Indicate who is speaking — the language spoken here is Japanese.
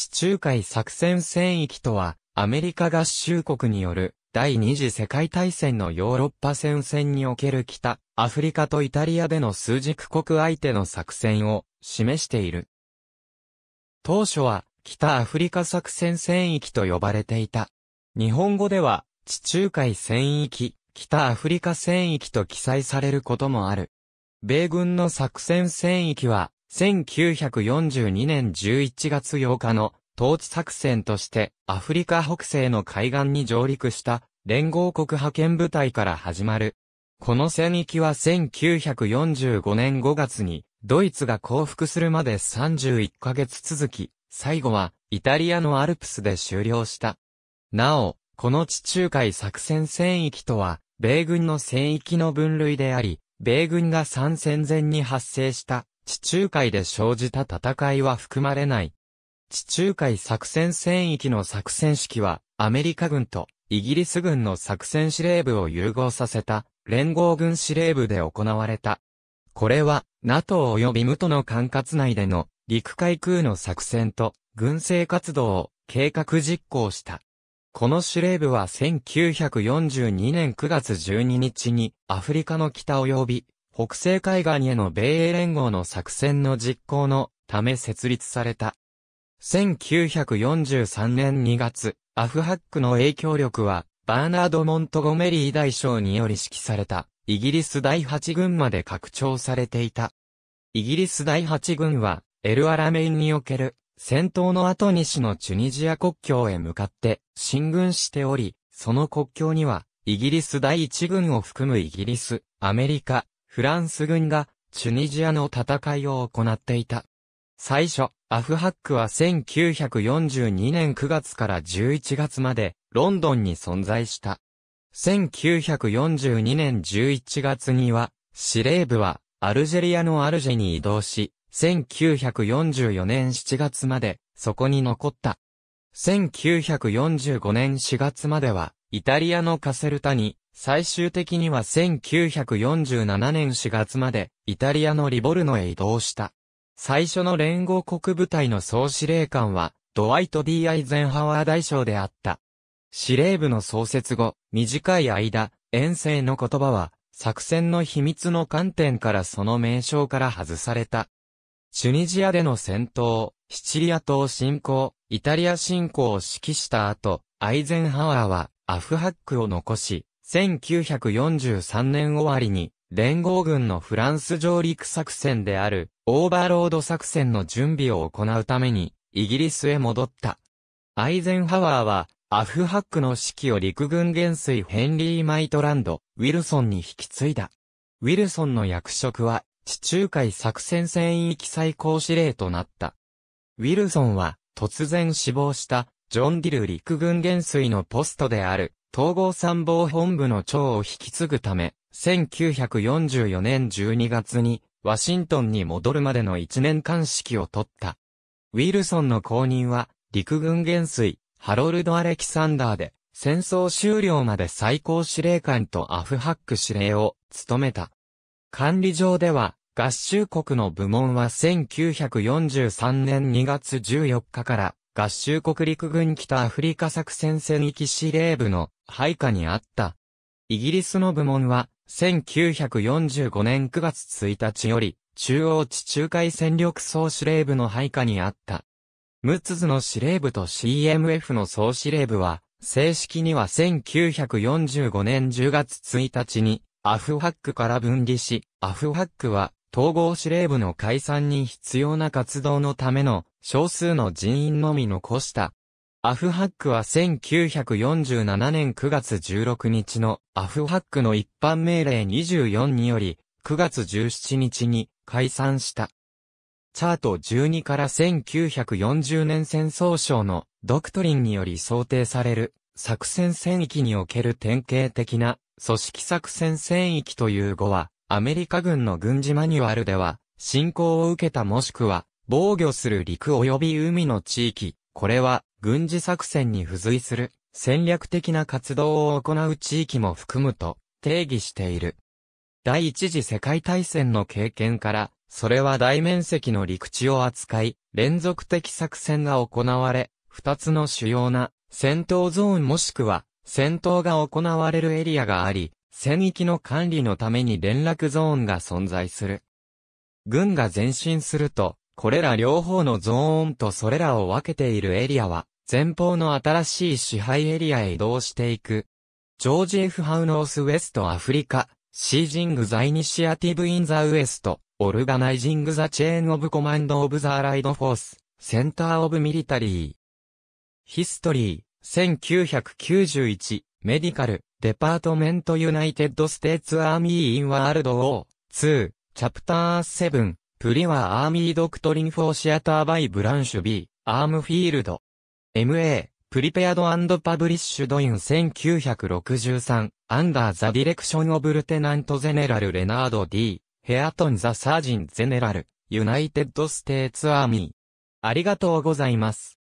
Speaker 1: 地中海作戦戦域とは、アメリカ合衆国による第二次世界大戦のヨーロッパ戦線における北、アフリカとイタリアでの数軸国相手の作戦を示している。当初は北アフリカ作戦戦域と呼ばれていた。日本語では地中海戦域、北アフリカ戦域と記載されることもある。米軍の作戦戦域は1942年11月8日の統治作戦としてアフリカ北西の海岸に上陸した連合国派遣部隊から始まる。この戦域は1945年5月にドイツが降伏するまで31ヶ月続き、最後はイタリアのアルプスで終了した。なお、この地中海作戦戦域とは、米軍の戦域の分類であり、米軍が参戦前に発生した地中海で生じた戦いは含まれない。地中海作戦戦域の作戦式は、アメリカ軍とイギリス軍の作戦司令部を融合させた連合軍司令部で行われた。これは、NATO 及び無トの管轄内での陸海空の作戦と軍政活動を計画実行した。この司令部は1942年9月12日にアフリカの北及び北西海岸への米英連合の作戦の実行のため設立された。1943年2月、アフハックの影響力は、バーナード・モントゴメリー大将により指揮された、イギリス第8軍まで拡張されていた。イギリス第8軍は、エル・アラメインにおける、戦闘の後西のチュニジア国境へ向かって、進軍しており、その国境には、イギリス第1軍を含むイギリス、アメリカ、フランス軍がチュニジアの戦いを行っていた。最初、アフハックは1942年9月から11月までロンドンに存在した。1942年11月には、司令部はアルジェリアのアルジェに移動し、1944年7月までそこに残った。1945年4月までは、イタリアのカセルタに最終的には1947年4月までイタリアのリボルノへ移動した。最初の連合国部隊の総司令官はドワイト・ D・ アイゼンハワー大将であった。司令部の創設後、短い間、遠征の言葉は作戦の秘密の観点からその名称から外された。チュニジアでの戦闘、シチリア島侵攻、イタリア侵攻を指揮した後、アイゼンハワーはアフハックを残し、1943年終わりに、連合軍のフランス上陸作戦である、オーバーロード作戦の準備を行うために、イギリスへ戻った。アイゼンハワーは、アフハックの指揮を陸軍元帥ヘンリー・マイトランド、ウィルソンに引き継いだ。ウィルソンの役職は、地中海作戦戦域最高司令となった。ウィルソンは、突然死亡した、ジョン・ディル陸軍元帥のポストである、統合参謀本部の長を引き継ぐため、1944年12月に、ワシントンに戻るまでの1年間指揮を取った。ウィルソンの後任は、陸軍元帥、ハロルド・アレキサンダーで、戦争終了まで最高司令官とアフハック司令を務めた。管理上では、合衆国の部門は1943年2月14日から合衆国陸軍北アフリカ作戦戦域司令部の配下にあった。イギリスの部門は、1945年9月1日より、中央地中海戦力総司令部の配下にあった。ムツズの司令部と CMF の総司令部は、正式には1945年10月1日に、アフハックから分離し、アフハックは、統合司令部の解散に必要な活動のための少数の人員のみ残した。アフハックは1947年9月16日のアフハックの一般命令24により9月17日に解散した。チャート12から1940年戦争省のドクトリンにより想定される作戦戦域における典型的な組織作戦戦域という語はアメリカ軍の軍事マニュアルでは侵攻を受けたもしくは防御する陸及び海の地域、これは軍事作戦に付随する戦略的な活動を行う地域も含むと定義している。第一次世界大戦の経験から、それは大面積の陸地を扱い、連続的作戦が行われ、二つの主要な戦闘ゾーンもしくは戦闘が行われるエリアがあり、戦域の管理のために連絡ゾーンが存在する。軍が前進すると、これら両方のゾーンとそれらを分けているエリアは、前方の新しい支配エリアへ移動していく。ジョージ・ F・ ハウノース・ウェスト・アフリカ、シージング・ザ・イニシアティブ・イン・ザ・ウエスト、オルガナイジング・ザ・チェーン・オブ・コマンド・オブ・ザ・アライド・フォース、センター・オブ・ミリタリー。ヒストリー、1991、メディカル、デパートメント・ユナイテッド・ステーツ・アーミー・イン・ワールド・オー、2、チャプター7、プリワーアーミードクトリンフォーシアターバイブランシュ B、アームフィールド。MA、プリペアドパブリッシュドイン1963、アンダーザディレクションオブルテナントゼネラルレナード D、ヘアトンザサージンゼネラル、ユナイテッドステーツアーミー。ありがとうございます。